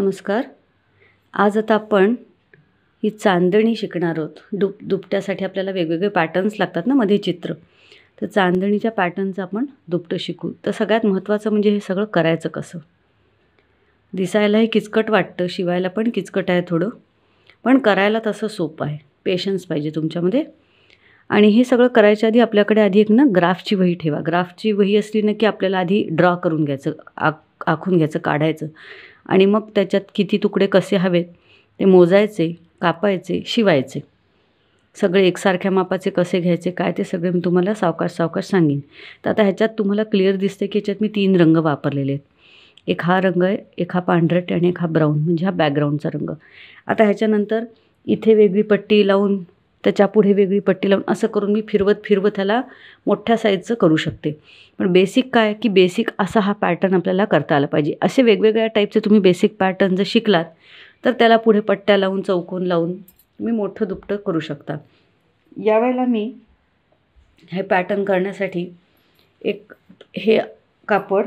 नमस्कार आज आता आपण ही चांदणी शिकणार आहोत दुप दुपट्यासाठी आपल्याला वेगवेगळे पॅटर्न्स लागतात ना मध्ये चित्र तर चांदणीच्या पॅटर्नचं आपण दुपटं शिकू तर सगळ्यात महत्त्वाचं म्हणजे हे सगळं करायचं कसं दिसायला हे किचकट वाटतं शिवायला पण किचकट आहे थोडं पण करायला तसं सोपं आहे पेशन्स पाहिजे तुमच्यामध्ये आणि हे सगळं करायच्या आधी आपल्याकडे आधी एक ना ग्राफची वही ठेवा ग्राफची वही असली ना की आपल्याला आधी ड्रॉ करून घ्यायचं आ आखून घ्यायचं काढायचं आणि मग त्याच्यात किती तुकडे कसे हवेत ते मोजायचे कापायचे शिवायचे सगळे एकसारख्या मापाचे कसे घ्यायचे काय ते सगळे मी तुम्हाला सावकाश सावकाश सांगेन तर आता ह्याच्यात तुम्हाला क्लिअर दिसते की ह्याच्यात मी तीन रंग वापरलेले आहेत एक हा रंग आहे एक हा पांढरट आणि एक हा ब्राऊन म्हणजे हा बॅकग्राऊंडचा रंग आता ह्याच्यानंतर इथे वेगळी पट्टी लावून त्याच्यापुढे वेगळी पट्टी लावून असं करून मी फिरवत फिरवत त्याला मोठ्या साईजचं करू शकते पण बेसिक काय की बेसिक असा हा पॅटर्न आपल्याला करता आला पाहिजे असे वेगवेगळ्या टाईपचे तुम्ही बेसिक पॅटर्न जर शिकलात तर त्याला पुढे पट्ट्या लावून चौकोन लावून तुम्ही मोठं दुपटं करू शकता यावेळेला मी हे पॅटर्न करण्यासाठी एक हे कापड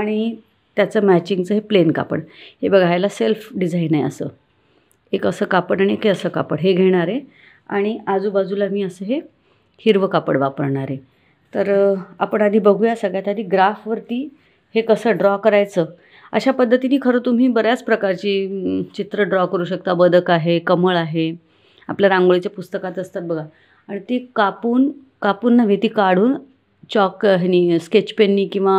आणि त्याचं मॅचिंगचं हे प्लेन कापड हे बघायला सेल्फ डिझाईन आहे असं एक असं कापड आणि एक असं कापड हे घेणार आहे आणि आजूबाजूला मी असं हे हिरवं कापड वापरणार आहे तर आपण आधी बघूया सगळ्यात आधी ग्राफवरती हे कसं ड्रॉ करायचं अशा पद्धतीने खरं तुम्ही बऱ्याच प्रकारची चित्र ड्रॉ करू शकता बदक आहे कमळ आहे आपल्या रांगोळीच्या पुस्तकात असतात बघा आणि ती कापून कापून नव्हे ती काढून चॉक ह्यानी स्केचपेननी किंवा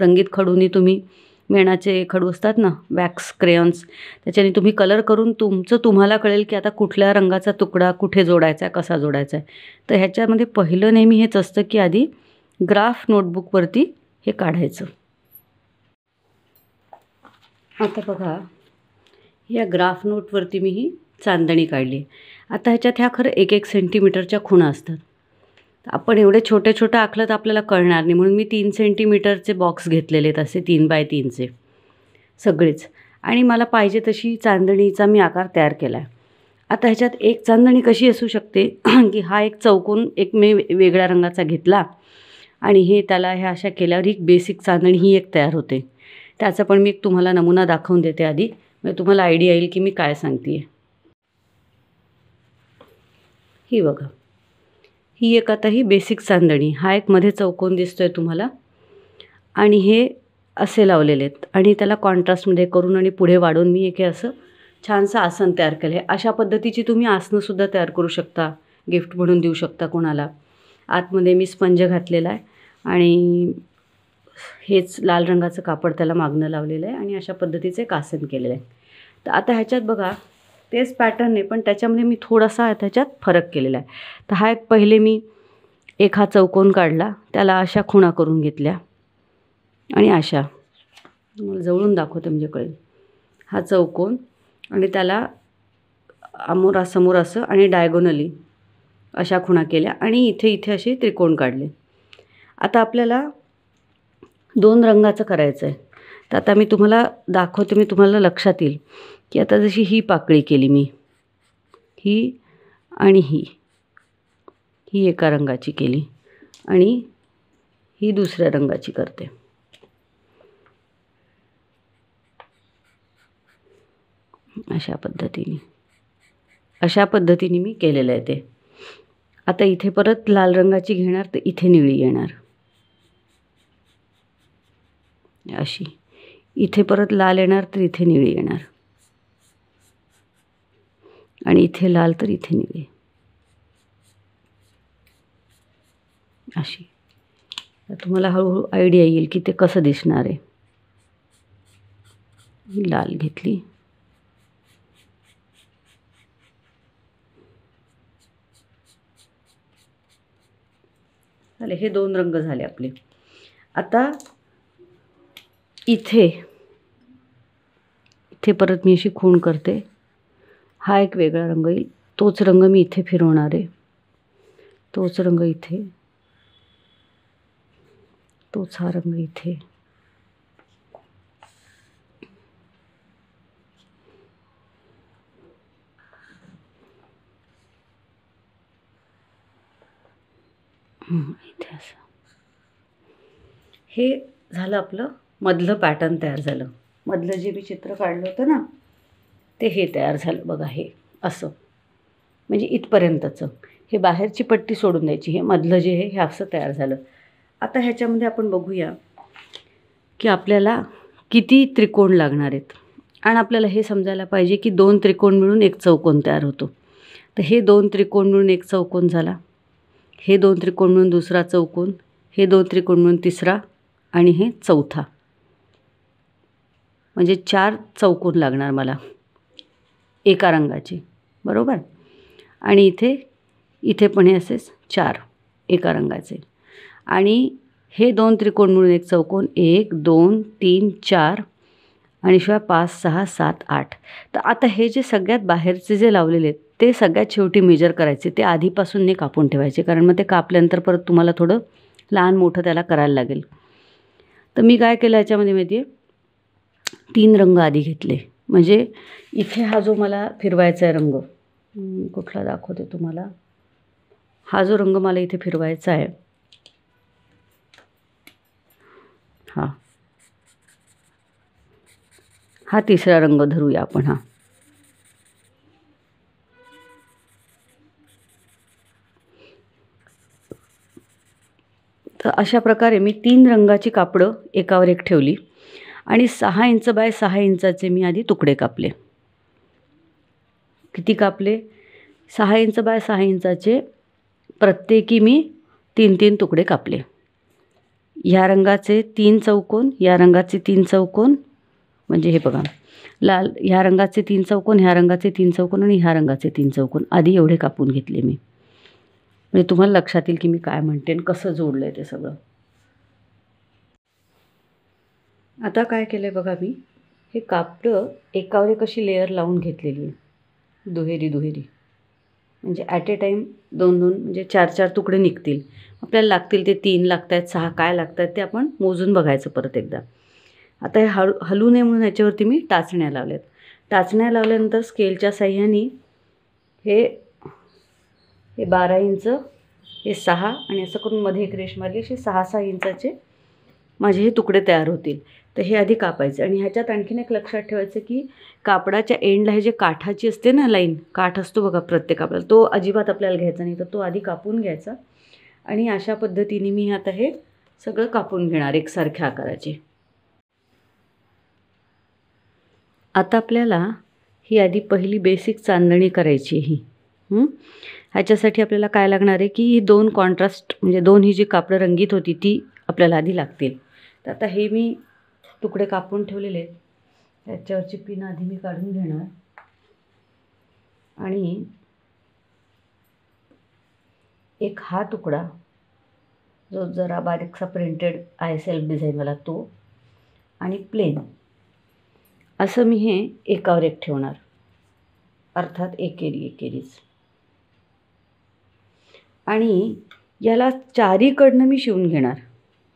रंगीत खडूनी तुम्ही मेणाचे खडू असतात ना वॅक्स क्रेयॉन्स त्याच्याने तुम्ही कलर करून तुमचं तुम्हाला कळेल की आता कुठल्या रंगाचा तुकडा कुठे जोडायचा आहे कसा जोडायचा आहे तर ह्याच्यामध्ये पहिलं नेहमी हेच असतं की आधी ग्राफ नोटबुकवरती हे काढायचं आता बघा या ग्राफ नोटवरती मी ही चांदणी काढली आता ह्याच्यात ह्या खरं एक एक सेंटीमीटरच्या खुणा असतात आपण एवढे छोटे छोटे आखलं तर आपल्याला कळणार नाही म्हणून मी तीन सेंटीमीटरचे बॉक्स घेतलेले तसे तीन बाय तीनचे सगळेच आणि मला पाहिजे तशी चांदणीचा मी आकार तयार केला आहे आता ह्याच्यात एक चांदणी कशी असू शकते की हा एक चौकोन एक मी वेगळ्या रंगाचा घेतला आणि हे त्याला ह्या अशा केल्यावर एक बेसिक चांदणी ही एक तयार होते त्याचा पण मी एक तुम्हाला नमुना दाखवून देते आधी म्हणजे तुम्हाला आयडिया येईल की मी काय सांगते ही बघा ही एक आता ही बेसिक चांदणी हा एक मध्ये चौकोन दिसतो आहे तुम्हाला आणि हे असे लावलेले आहेत आणि त्याला कॉन्ट्रास्टमध्ये करून आणि पुढे वाढवून मी एक हे असं छानसं आसन तयार केलं आहे अशा पद्धतीची तुम्ही आसनंसुद्धा तयार करू शकता गिफ्ट म्हणून देऊ शकता कोणाला आतमध्ये मी स्पंज घातलेला आहे आणि हेच लाल रंगाचं कापड त्याला मागणं लावलेलं आहे आणि अशा पद्धतीचं एक आसन केलेलं आहे तर आता ह्याच्यात बघा तेच पॅटर्न आहे पण त्याच्यामध्ये मी थोडासा त्याच्यात फरक केलेला आहे तर हा एक पहिले मी एक हा चौकोन काढला त्याला अशा खुणा करून घेतल्या आणि अशा मला जवळून दाखवते म्हणजे कळेल हा चौकोन आणि त्याला अमोरासमोर असं आणि डायगोनली अशा खुणा केल्या आणि इथे इथे असे त्रिकोण काढले आता आपल्याला दोन रंगाचं करायचं आहे तर आता मी तुम्हाला दाखवते मी तुम्हाला लक्षात येईल की आता जशी ही पाकळी केली मी ही आणि ही ही एका रंगाची केली आणि ही दुसऱ्या रंगाची करते अशा पद्धतीने अशा पद्धतीने मी केलेलं आहे ते आता इथे परत लाल रंगाची घेणार तर इथे निळी येणार अशी इथे परत लाल येणार तर इथे निळी येणार आणि इथे लाल तर इथे निळी अशी तुम्हाला हळूहळू आयडिया येईल की ते कसं दिसणार आहे लाल घेतली हे दोन रंग झाले आपले आता इथे इथे परत मी अशी खूण करते हा एक वेगळा रंग येईल तोच रंग मी इथे फिरवणार आहे तोच रंग इथे तोच हा रंग इथे इथे हे झालं आपलं मधलं पॅटर्न तयार झालं मधलं जे मी चित्र काढलं होतं ना ते हे तयार झालं बघा हे असं म्हणजे इथपर्यंतचं हे बाहेरची पट्टी सोडून द्यायची हे मधलं जे हे हे असं तयार झालं आता ह्याच्यामध्ये आपण बघूया की आपल्याला किती त्रिकोण लागणार आहेत आणि आपल्याला हे समजायला पाहिजे की दोन त्रिकोण मिळून एक चौकोन तयार होतो तर हे दोन त्रिकोण मिळून एक चौकोन झाला हे दोन त्रिकोण मिळून दुसरा चौकोन हे दोन त्रिकोण मिळून तिसरा आणि हे चौथा म्हणजे चार चौकोन लागणार मला एका रंगाचे बरोबर आणि इथे इथे पण हे असेच चार एका रंगाचे आणि हे दोन त्रिकोण मिळून एक चौकोन एक दोन तीन चार आणि शिवाय पाच सहा सात आठ तर आता हे जे सगळ्यात बाहेरचे जे लावलेले आहेत ते सगळ्यात शेवटी मेजर करायचे ते आधीपासून नाही कापून ठेवायचे कारण मग ते कापल्यानंतर परत तुम्हाला थोडं लहान मोठं त्याला करायला लागेल तर मी काय केलं याच्यामध्ये माहिती आहे तीन रंग आधी घेतले म्हणजे इथे हा जो मला फिरवायचा आहे रंग कुठला दाखवते तुम्हाला हा जो रंग मला इथे फिरवायचा आहे हा हा तिसरा रंग धरूया आपण हा तर अशा प्रकारे मी तीन रंगाची कापडं एकावर एक ठेवली आणि सहा इंच बाय सहा इंचाचे मी आधी तुकडे कापले किती कापले सहा इंच बाय सहा इंचाचे प्रत्येकी मी तीन तीन तुकडे कापले ह्या रंगाचे तीन चौकोन या रंगाचे तीन चौकोन म्हणजे हे बघा लाल ह्या रंगाचे तीन चौकोन ह्या रंगाचे तीन चौकोन आणि ह्या रंगाचे तीन चौकोन आधी एवढे कापून घेतले मी म्हणजे तुम्हाला लक्षात येईल की मी काय म्हणते आणि कसं जोडलं आहे ते सगळं आता काय केलं आहे बघा मी हे कापडं एकावर एक अशी लेअर लावून घेतलेली आहे दुहेरी दुहेरी म्हणजे ॲट ए टाईम दोन दोन म्हणजे चार चार तुकडे निघतील आपल्याला लागतील ते तीन लागत आहेत सहा काय लागत आहेत ते आपण मोजून बघायचं परत एकदा आता हे हळू हलू नये म्हणून याच्यावरती मी टाचण्या लावल्यात टाचण्या लावल्यानंतर स्केलच्या साह्याने हे हे बारा इंच हे सहा आणि असं करून मध्ये एक रेश मारली असे सहा सहा इंचाचे माझे हे तुकडे तयार होतील तर हे आधी कापायचं आणि ह्याच्यात आणखीन एक लक्षात ठेवायचं की कापडाच्या एंडला हे जे काठाची असते ना लाईन काठ असतो बघा प्रत्येक आपल्याला तो अजिबात आपल्याला घ्यायचा नाही तर तो आधी कापून घ्यायचा आणि अशा पद्धतीने मी आता हे सगळं कापून घेणार एकसारख्या आकाराचे आता आपल्याला ही आधी पहिली बेसिक चांदणी करायची ही ह्याच्यासाठी आपल्याला काय लागणार आहे की ही दोन कॉन्ट्रास्ट म्हणजे दोन ही जी कापडं रंगीत होती ती आपल्याला आधी लागतील तर आता हे मी तुकडे कापून ठेवलेले त्याच्यावरची पिन आधी मी काढून घेणार आणि एक हा तुकडा जो जरा बारीकसा प्रिंटेड आय सेल्फ डिझाईनवाला तो आणि प्लेन असं मी हे एकावर एक ठेवणार अर्थात एकेरी एकेरीच आणि याला चारीकडनं मी शिवून घेणार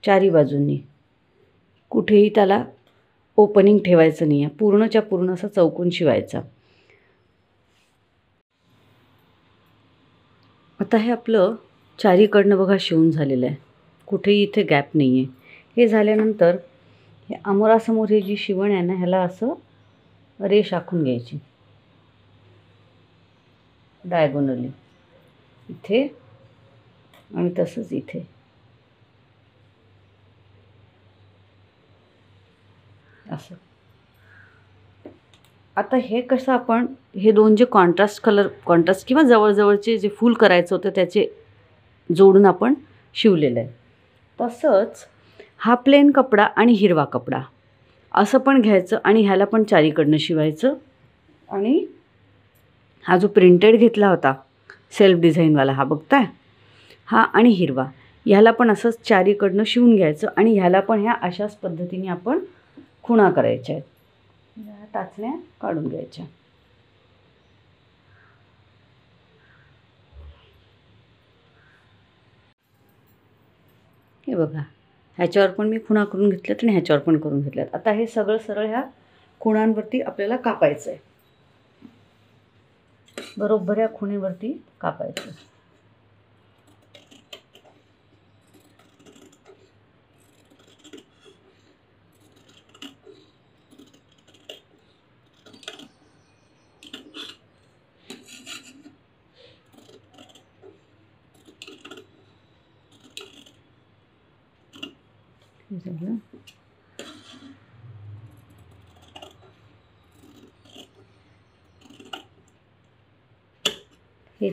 चारी बाजूंनी कुठेही त्याला ओपनिंग ठेवायचं नाही आहे पूर्णच्या पूर्ण असा चौकून शिवायचा आता हे आपलं चारीकडनं बघा शिवून झालेलं आहे कुठेही इथे गॅप नाही आहे हे झाल्यानंतर हे अमोरासमोर हे जी शिवण आहे ना ह्याला असं रेष आखून घ्यायची डायगोनली इथे आणि तसंच इथे असं आता हे कसं आपण हे दोन जे कॉन्ट्रास्ट कलर कॉन्ट्रास्ट किंवा जवळजवळचे जे फूल करायचं होतं त्याचे जोडून आपण शिवलेलं आहे तसंच हा प्लेन कपडा आणि हिरवा कपडा असं पण घ्यायचं आणि ह्याला पण चारीकडनं शिवायचं आणि हा जो प्रिंटेड घेतला होता सेल्फ डिझाईनवाला हा बघताय हा आणि हिरवा ह्याला पण असंच चारीकडनं शिवून घ्यायचं आणि ह्याला पण ह्या अशाच पद्धतीने आपण खुणा करायच्या आहेत टाचण्या काढून घ्यायच्या हे बघा ह्याच्यावर पण मी खुणा करून घेतल्यात आणि ह्याच्यावर पण करून घेतल्यात आता हे सगळं सरळ ह्या खुणांवरती आपल्याला कापायचं आहे बरोबर या खुणीवरती कापायचं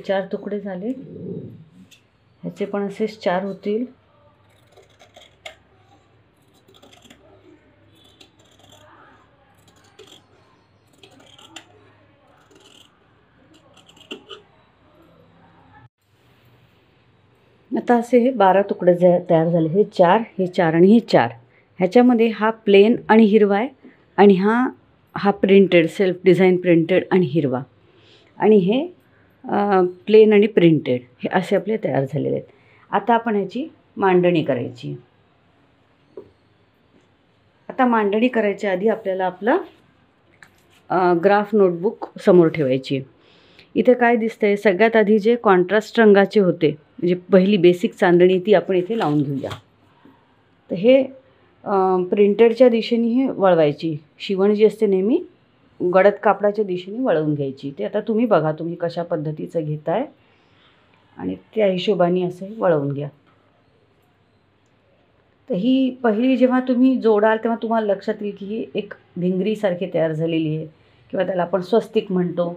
चार तुकडे झाले ह्याचे पण असेच चार होतील आता असे हे बारा तुकडे तयार झाले हे चार हे चार आणि हे चार ह्याच्यामध्ये हा प्लेन आणि हिरवा आहे आणि हा हा प्रिंटेड सेल्फ डिझाईन प्रिंटेड आणि हिरवा आणि हे प्लेन आणि प्रिंटेड हे असे आपले तयार झालेले आहेत आता आपण ह्याची मांडणी करायची आता मांडणी करायच्या आधी आपल्याला आपलं ग्राफ नोटबुक समोर ठेवायची इथे काय दिसतं आहे सगळ्यात आधी जे कॉन्ट्रास्ट रंगाचे होते म्हणजे पहिली बेसिक चांदणी ती आपण इथे लावून घेऊया तर हे प्रिंटेडच्या दिशेने हे वळवायची शिवण जी असते नेहमी गडद कापडाच्या दिशेने वळवून घ्यायची ते आता तुम्ही बघा तुम्ही कशा पद्धतीचं घेताय आणि त्या हिशोबाने असं वळवून घ्या तर ही पहिली जेव्हा तुम्ही जोडाल तेव्हा तुम्हाला लक्षात येईल की ही एक भिंगरीसारखी तयार झालेली आहे किंवा त्याला आपण स्वस्तिक म्हणतो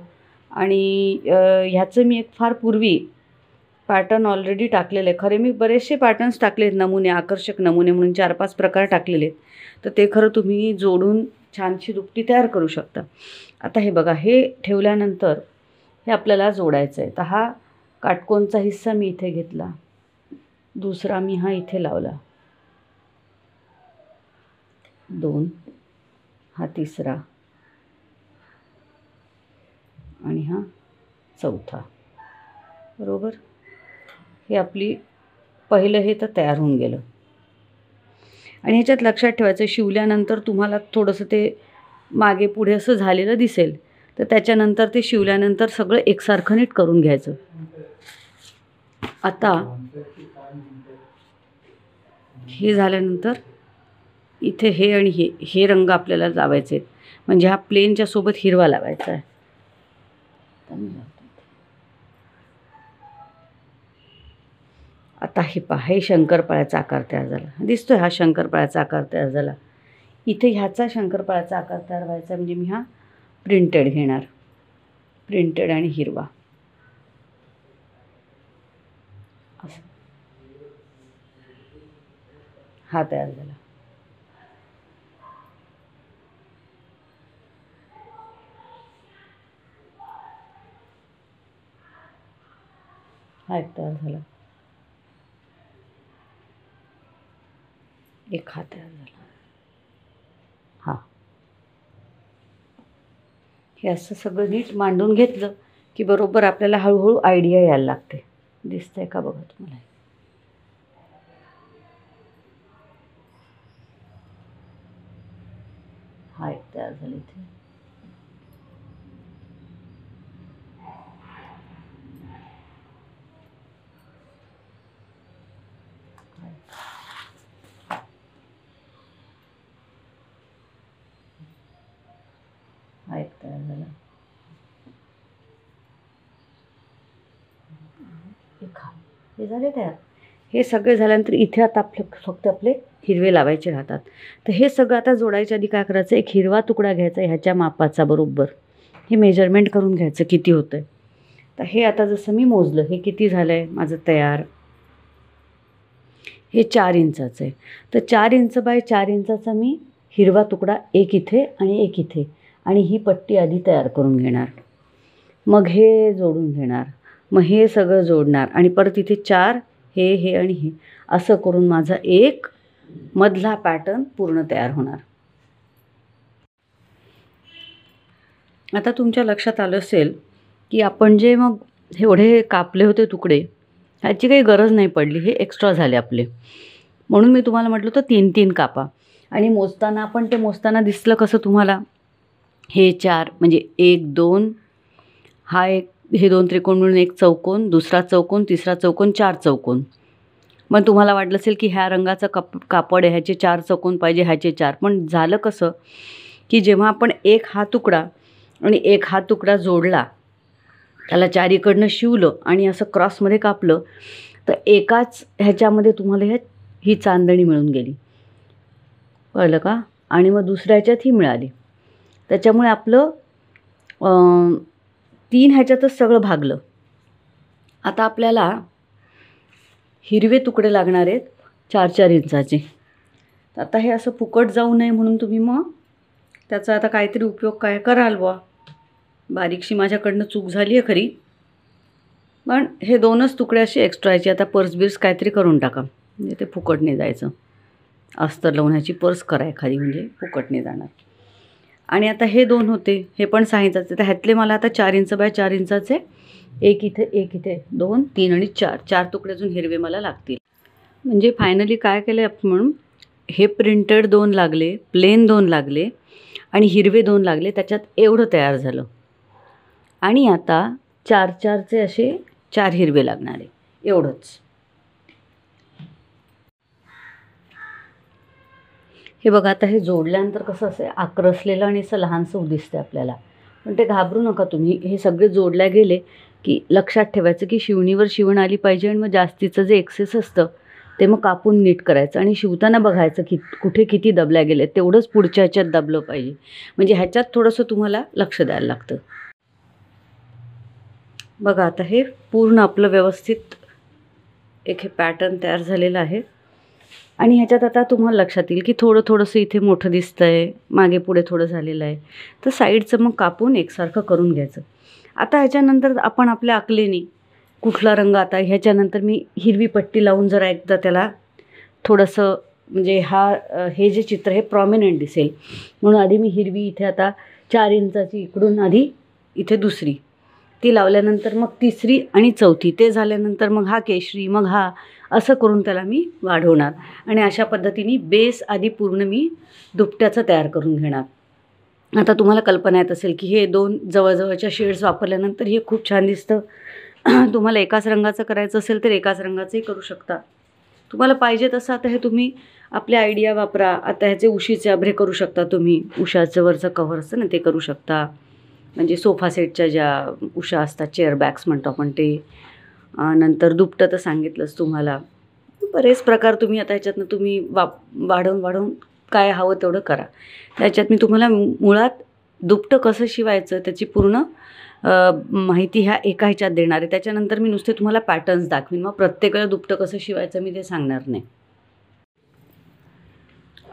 आणि ह्याचं मी एक फार पूर्वी पॅटर्न ऑलरेडी टाकलेलं आहे खरे मी बरेचसे पॅटर्न्स टाकले आहेत नमुने आकर्षक नमुने म्हणून चार पाच प्रकार टाकलेले आहेत तर ते खरं तुम्ही जोडून छानशी दुपटी तयार करू शकता आता हे बघा हे ठेवल्यानंतर हे आपल्याला जोडायचं आहे तर हा काटकोनचा हिस्सा मी इथे घेतला दुसरा मी हा इथे लावला दोन हा तिसरा आणि हा चौथा बरोबर हे आपली पहिलं हे तर तयार होऊन गेलं आणि ह्याच्यात लक्षात ठेवायचं शिवल्यानंतर तुम्हाला थोडंसं ते मागे पुढे असं झालेलं दिसेल तर त्याच्यानंतर ते शिवल्यानंतर सगळं एकसारखं नीट करून घ्यायचं आता हे झाल्यानंतर इथे हे आणि हे हे रंग आपल्याला लावायचे म्हणजे हा प्लेनच्या सोबत हिरवा लावायचा आहे आता हे पहा हे शंकरपाळ्याचा आकार तयार झाला दिसतो हा शंकरपाळ्याचा आकार तयार झाला इथे ह्याचा शंकरपाळ्याचा आकार तयार व्हायचा म्हणजे मी हा प्रिंटेड घेणार प्रिंटेड आणि हिरवा हा तयार झाला हा एक तयार झाला एखाद्या हात झाला हां हे असं सगळं नीट मांडून घेतलं की बरोबर आपल्याला हळूहळू आयडिया यायला लागते दिसतंय का बघा तुम्हाला हे खा हे झाले तयार हे सगळे झाल्यानंतर इथे आता आपलं फक्त आपले हिरवे लावायचे राहतात तर हे सगळं आता जोडायच्या आधी काय करायचं एक हिरवा तुकडा घ्यायचा ह्याच्या मापाचा बरोबर हे मेजरमेंट करून घ्यायचं किती होतं आहे तर हे आता जसं मी मोजलं हे किती झालं आहे माझं तयार हे चार इंचाचं आहे तर चार इंच बाय चार इंचाचा मी हिरवा तुकडा एक इथे आणि एक इथे आणि ही पट्टी आधी तयार करून घेणार मग हे जोडून घेणार मग हे सगळं जोडणार आणि परत इथे चार हे हे आणि हे असं करून माझा एक मधला पॅटर्न पूर्ण तयार होणार आता तुमच्या लक्षात आलं असेल की आपण जे मग एवढे कापले होते तुकडे ह्याची काही गरज नाही पडली हे एक्स्ट्रा झाले आपले म्हणून मी तुम्हाला म्हटलं होतं तीन तीन कापा आणि मोजताना आपण ते मोजताना दिसलं कसं तुम्हाला हे चार म्हणजे एक दोन हा एक हे दोन त्रिकोण मिळून एक चौकोन दुसरा चौकोन तिसरा चौकोन चार चौकोन मग तुम्हाला वाटलं असेल की ह्या रंगाचं कप कापड आहे ह्याचे चार चौकोन पाहिजे ह्याचे चार पण झालं कसं की जेव्हा आपण एक हा तुकडा आणि एक हा तुकडा जोडला त्याला चारीकडनं शिवलं आणि असं क्रॉसमध्ये कापलं तर एकाच ह्याच्यामध्ये तुम्हाला ह्या ही चांदणी मिळून गेली कळलं का आणि मग दुसऱ्याच्यात ही मिळाली त्याच्यामुळे आपलं तीन ह्याच्यातच सगळं भागलं आता आपल्याला हिरवे तुकडे लागणार आहेत चार चार इंचाचे आता हे असं फुकट जाऊ नये म्हणून तुम्ही मग त्याचा आता काहीतरी उपयोग काय कराल बा बारीकशी माझ्याकडनं चूक झाली आहे खरी पण हे दोनच तुकडे असे एक्स्ट्रा आता पर्स बिर्स काहीतरी करून टाका म्हणजे ते फुकटने जायचं अस्तर लावण्याची पर्स करा एखादी म्हणजे फुकटने जाणार आणि आता हे दोन होते हे पण सहा इंचाचे तर ह्यातले मला आता चार इंच बाय चार इंचाचे एक इथे एक इथे दोन तीन आणि चार चार तुकडे अजून हिरवे मला लागतील म्हणजे फायनली काय केलं आपण हे प्रिंटेड दोन लागले प्लेन दोन लागले आणि हिरवे दोन लागले त्याच्यात एवढं तयार झालं आणि आता चार चारचे असे चार हिरवे लागणारे एवढंच हे बघा आता हे जोडल्यानंतर कसं असं आक्रसलेलं आणि असं लहानसं दिसतं आपल्याला पण ते घाबरू नका तुम्ही हे सगळे जोडल्या गेले की लक्षात ठेवायचं की शिवणीवर शिवण आली पाहिजे आणि मग जास्तीचं जे एक्सेस असतं ते मग कापून नीट करायचं आणि शिवताना बघायचं की कुठे किती दबल्या गेले तेवढंच पुढच्या ह्याच्यात दबलं पाहिजे म्हणजे ह्याच्यात थोडंसं तुम्हाला लक्ष द्यायला लागतं बघा आता हे पूर्ण आपलं व्यवस्थित एक हे पॅटर्न तयार झालेलं आहे आणि ह्याच्यात आता तुम्हाला लक्षात येईल की थोडं थोडंसं इथे मोठं दिसतं आहे मागे पुढे थोडं झालेलं आहे तर साईडचं मग कापून एकसारखं करून घ्यायचं आता ह्याच्यानंतर आपण आपल्या आकलेने कुठला रंग आता ह्याच्यानंतर मी हिरवी पट्टी लावून जरा एकदा त्याला थोडंसं म्हणजे हा हे जे चित्र हे प्रॉमिनंट दिसेल म्हणून आधी मी हिरवी इथे आता चार इंचाची इकडून आधी इथे दुसरी ती लावल्यानंतर मग तिसरी आणि चौथी ते झाल्यानंतर मग हा केशरी मग हा असं करून त्याला मी वाढवणार आणि अशा पद्धतीने बेस आधी पूर्ण मी दुपट्याचं तयार करून घेणार आता तुम्हाला कल्पना येत असेल की हे दोन जवळजवळच्या शेड्स वापरल्यानंतर हे खूप छान दिसतं तुम्हाला एकाच रंगाचं करायचं असेल तर एकाच रंगाचंही करू शकता तुम्हाला पाहिजे तसं आता हे तुम्ही आपल्या आयडिया वापरा आता ह्याचे उशीचे आभ्रे करू शकता तुम्ही उशाचं वरचं कव्हर असतं ना ते करू शकता म्हणजे सोफा सेटच्या ज्या उषा असतात चेअर म्हणतो आपण ते नंतर दुपटं तर सांगितलंच तुम्हाला बरेच प्रकार तुम्ही आता ह्याच्यातनं तुम्ही वा वाढवून वाढवून काय हवं तेवढं करा त्याच्यात मी तुम्हाला मुळात दुपटं कसं शिवायचं त्याची पूर्ण माहिती ह्या एका ह्याच्यात देणार आहे त्याच्यानंतर मी नुसते तुम्हाला पॅटर्न्स दाखवीन मग प्रत्येकाला दुपटं कसं शिवायचं मी ते सांगणार नाही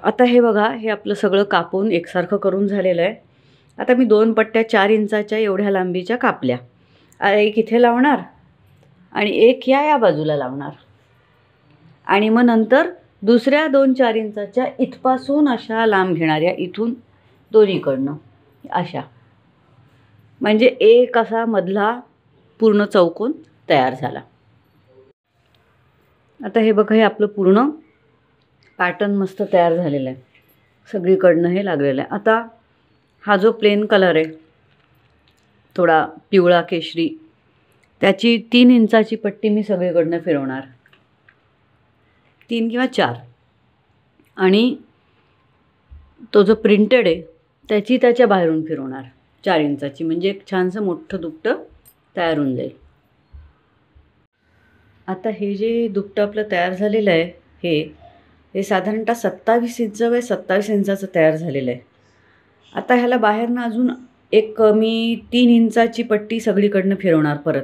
आता हे बघा हे आपलं सगळं कापून एकसारखं करून झालेलं आहे आता मी दोन पट्ट्या चार इंचाच्या एवढ्या लांबीच्या कापल्या एक इथे लावणार आणि एक ह्या या बाजूला लावणार आणि मग नंतर दुसऱ्या दोन चार इंचाच्या इथपासून अशा लांब घेणाऱ्या इथून दोन्हीकडनं अशा म्हणजे एक असा मधला पूर्ण चौकोन तयार झाला आता हे बघा हे आपलं पूर्ण पॅटर्न मस्त तयार झालेलं आहे सगळीकडनं हे लागलेलं आहे आता हा जो प्लेन कलर आहे थोडा पिवळा केशरी त्याची तीन इंचाची पट्टी मी सगळीकडनं फिरवणार तीन किंवा चार आणि तो जो प्रिंटेड आहे त्याची त्याच्या बाहेरून फिरवणार चार इंचाची म्हणजे एक छानसं मोठं दुपटं तयार होऊन जाईल आता हे जे दुपटं आपलं तयार झालेलं आहे हे हे साधारणतः सत्तावीस इंच व सत्तावीस इंचाचं तयार झालेलं आहे आता ह्याला बाहेरनं अजून एक मी तीन इंचाची पट्टी सगळीकडनं फिरवणार परत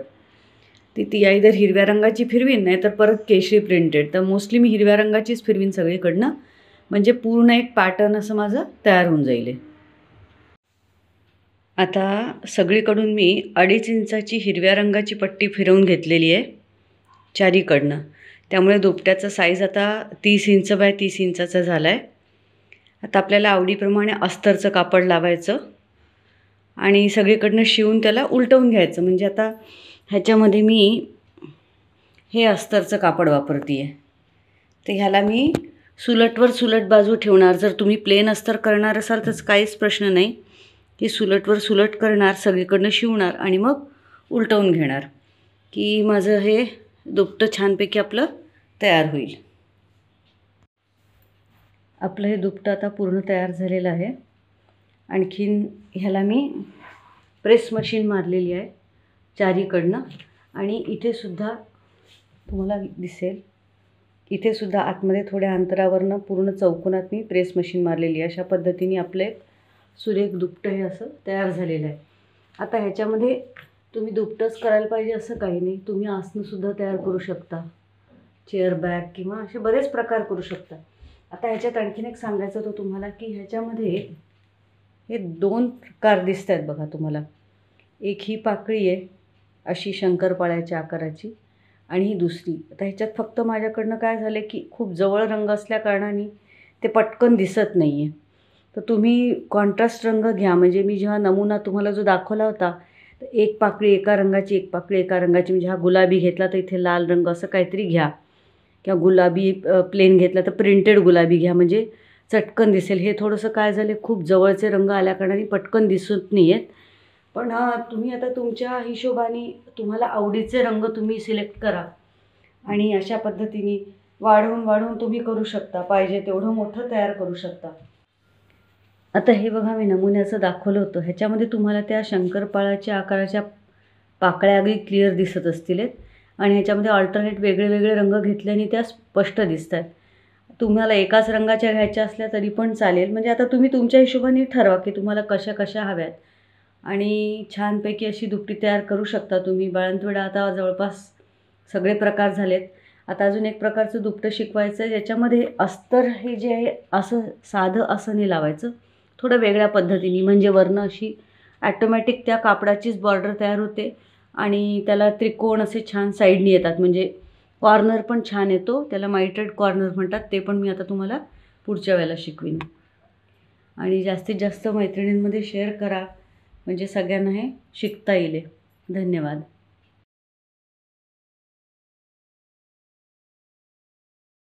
ती ती जर हिरव्या रंगाची फिरवीन नाही तर परत केशरी प्रिंटेड तर मोस्टली मी हिरव्या रंगाचीच फिरवीन सगळीकडनं म्हणजे पूर्ण एक पॅटर्न असं माझं तयार होऊन जाईल आता सगळीकडून मी अडीच इंचाची हिरव्या रंगाची पट्टी फिरवून घेतलेली आहे चारीकडनं त्यामुळे दुपट्याचा साईज आता तीस इंच बाय तीस इंचाचा झाला आहे आता आपल्याला आवडीप्रमाणे अस्तरचं कापड लावायचं आणि सगळीकडनं शिवून त्याला उलटवून घ्यायचं म्हणजे आता ह्याच्यामध्ये मी हे अस्तरचं कापड वापरते आहे तर ह्याला मी सुलटवर सुलट बाजू ठेवणार जर तुम्ही प्लेन अस्तर करणार असाल तर काहीच प्रश्न नाही की सुलटवर सुलट करणार सगळीकडनं शिवणार आणि मग उलटवून घेणार की माझं हे दुपटं छानपैकी आपलं तयार होईल आपलं हे दुपटं आता पूर्ण तयार झालेलं आहे आणखीन ह्याला मी प्रेस मशीन मारलेली आहे चारीकडनं आणि इथेसुद्धा तुम्हाला दिसेल इथेसुद्धा आतमध्ये थोड्या अंतरावरनं पूर्ण चौकोनात मी प्रेस मशीन मारलेली अशा पद्धतीने आपलं एक सुरेख दुपटं हे असं तयार झालेलं आहे आता ह्याच्यामध्ये तुम्ही दुपटंच करायला पाहिजे असं काही नाही तुम्ही आसनंसुद्धा तयार करू शकता चेअर बॅग किंवा असे बरेच प्रकार करू शकता आता ह्याच्यात आणखीन एक सांगायचं होतं तुम्हाला की ह्याच्यामध्ये हे दोन प्रकार दिसत आहेत बघा तुम्हाला एक ही पाकळी आहे अशी शंकरपाळ्याच्या आकाराची आणि ही दुसरी आता ह्याच्यात फक्त माझ्याकडनं काय झालं की खूप जवळ रंग असल्याकारणाने ते पटकन दिसत नाही आहे तर तुम्ही कॉन्ट्रास्ट रंग घ्या म्हणजे मी जेव्हा नमुना तुम्हाला जो दाखवला होता तर एक पाकळी एका रंगाची एक पाकळी एका रंगाची म्हणजे हा गुलाबी घेतला तर इथे लाल रंग असं काहीतरी घ्या किंवा गुलाबी प्लेन घेतला तर प्रिंटेड गुलाबी घ्या म्हणजे चटकन दिसेल हे थोडंसं काय झालं खूप जवळचे रंग आल्याकारणाने पटकन दिसत नाही आहेत पण हां तुम्ही आता तुमच्या हिशोबाने तुम्हाला आवडीचे रंग तुम्ही सिलेक्ट करा आणि अशा पद्धतीने वाढवून वाढवून तुम्ही करू शकता पाहिजे तेवढं मोठं तयार करू शकता आता हे बघा मी नमुन्याचं दाखवलं होतं ह्याच्यामध्ये तुम्हाला त्या शंकरपाळाच्या आकाराच्या पाकळ्या अगदी क्लिअर दिसत असतील आणि ह्याच्यामध्ये ऑल्टरनेट वेगळे वेगळे रंग घेतल्याने त्या स्पष्ट दिसत आहेत तुम्हाला एकाच रंगाच्या घ्यायच्या असल्या तरी पण चालेल म्हणजे आता तुम्ही तुमच्या हिशोबाने ठरवा की तुम्हाला कशा कशा हव्यात आणि छानपैकी अशी दुपटी तयार करू शकता तुम्ही बाळंतविडा आता जवळपास सगळे प्रकार झालेत आता अजून एक प्रकारचं दुपटं शिकवायचं आहे ज्याच्यामध्ये अस्तर हे जे आहे असं साधं असं नाही लावायचं थोडं वेगळ्या पद्धतीने म्हणजे वर्ण अशी ॲटोमॅटिक त्या कापडाचीच बॉर्डर तयार होते आणि त्याला त्रिकोण असे छान साईडनी येतात म्हणजे कॉर्नर पण छान येतो त्याला मायटेड कॉर्नर म्हणतात ते पण मी आता तुम्हाला पुढच्या वेळेला शिकवीन आणि जास्तीत जास्त मैत्रिणींमध्ये शेअर करा म्हणजे सगळ्यांना हे शिकता येईल धन्यवाद